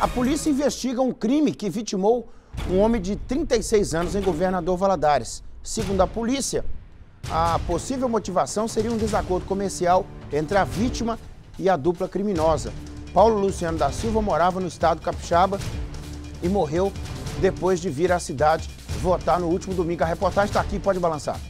A polícia investiga um crime que vitimou um homem de 36 anos em Governador Valadares. Segundo a polícia, a possível motivação seria um desacordo comercial entre a vítima e a dupla criminosa. Paulo Luciano da Silva morava no estado capixaba e morreu depois de vir à cidade votar no último domingo. A reportagem está aqui, pode balançar.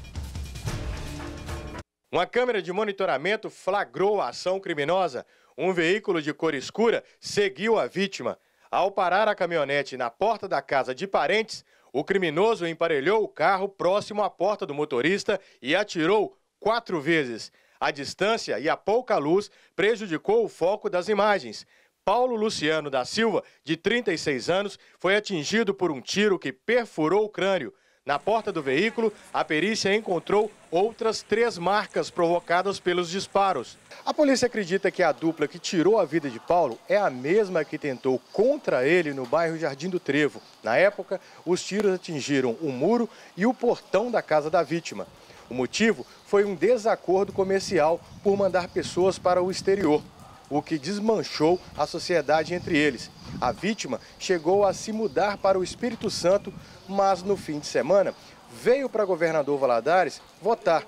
Uma câmera de monitoramento flagrou a ação criminosa. Um veículo de cor escura seguiu a vítima. Ao parar a caminhonete na porta da casa de parentes, o criminoso emparelhou o carro próximo à porta do motorista e atirou quatro vezes. A distância e a pouca luz prejudicou o foco das imagens. Paulo Luciano da Silva, de 36 anos, foi atingido por um tiro que perfurou o crânio. Na porta do veículo, a perícia encontrou outras três marcas provocadas pelos disparos. A polícia acredita que a dupla que tirou a vida de Paulo é a mesma que tentou contra ele no bairro Jardim do Trevo. Na época, os tiros atingiram o muro e o portão da casa da vítima. O motivo foi um desacordo comercial por mandar pessoas para o exterior o que desmanchou a sociedade entre eles. A vítima chegou a se mudar para o Espírito Santo, mas no fim de semana veio para governador Valadares votar.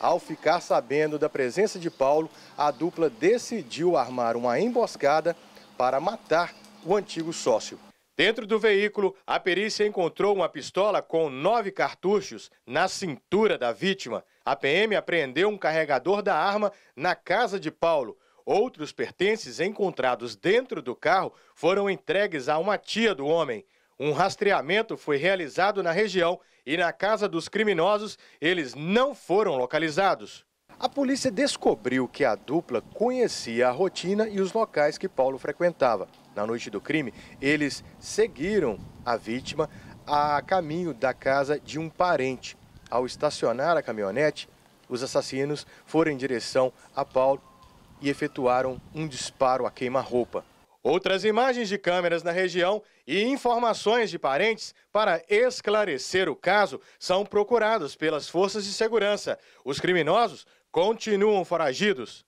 Ao ficar sabendo da presença de Paulo, a dupla decidiu armar uma emboscada para matar o antigo sócio. Dentro do veículo, a perícia encontrou uma pistola com nove cartuchos na cintura da vítima. A PM apreendeu um carregador da arma na casa de Paulo. Outros pertences encontrados dentro do carro foram entregues a uma tia do homem. Um rastreamento foi realizado na região e na casa dos criminosos eles não foram localizados. A polícia descobriu que a dupla conhecia a rotina e os locais que Paulo frequentava. Na noite do crime, eles seguiram a vítima a caminho da casa de um parente. Ao estacionar a caminhonete, os assassinos foram em direção a Paulo e efetuaram um disparo a queima-roupa. Outras imagens de câmeras na região e informações de parentes para esclarecer o caso são procurados pelas forças de segurança. Os criminosos continuam foragidos.